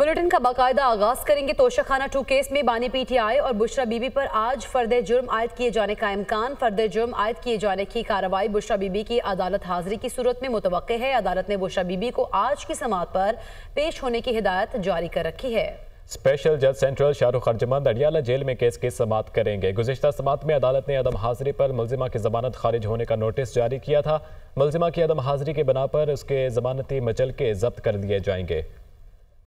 bulletin का बाकायदा आगाज करेंगे तोशाखाना टू केस में बानी पीटीआई और बुशरा बीबी पर आज फर्द जुर्म आयद किए जाने का इम्कान फर्द जुर्म आयद किए जाने की कार्रवाई बुशरा बीबी की अदालत हाजिरी की सूरत में मुतव है अदालत ने बुशरा बीबी को आज की समात पर पेश होने की हिदायत जारी कर रखी है स्पेशल जज सेंट्रल शाहरुख अर्जमंद अडियाला जेल में केस की समात करेंगे गुजशत समात में अदालत ने अदम हाजिरी पर मुलजिमा की जमानत खारिज होने का नोटिस जारी किया था मुलजिमा की अदम हाजिरी के बना पर उसके जमानती मचल के जब्त कर दिए जाएंगे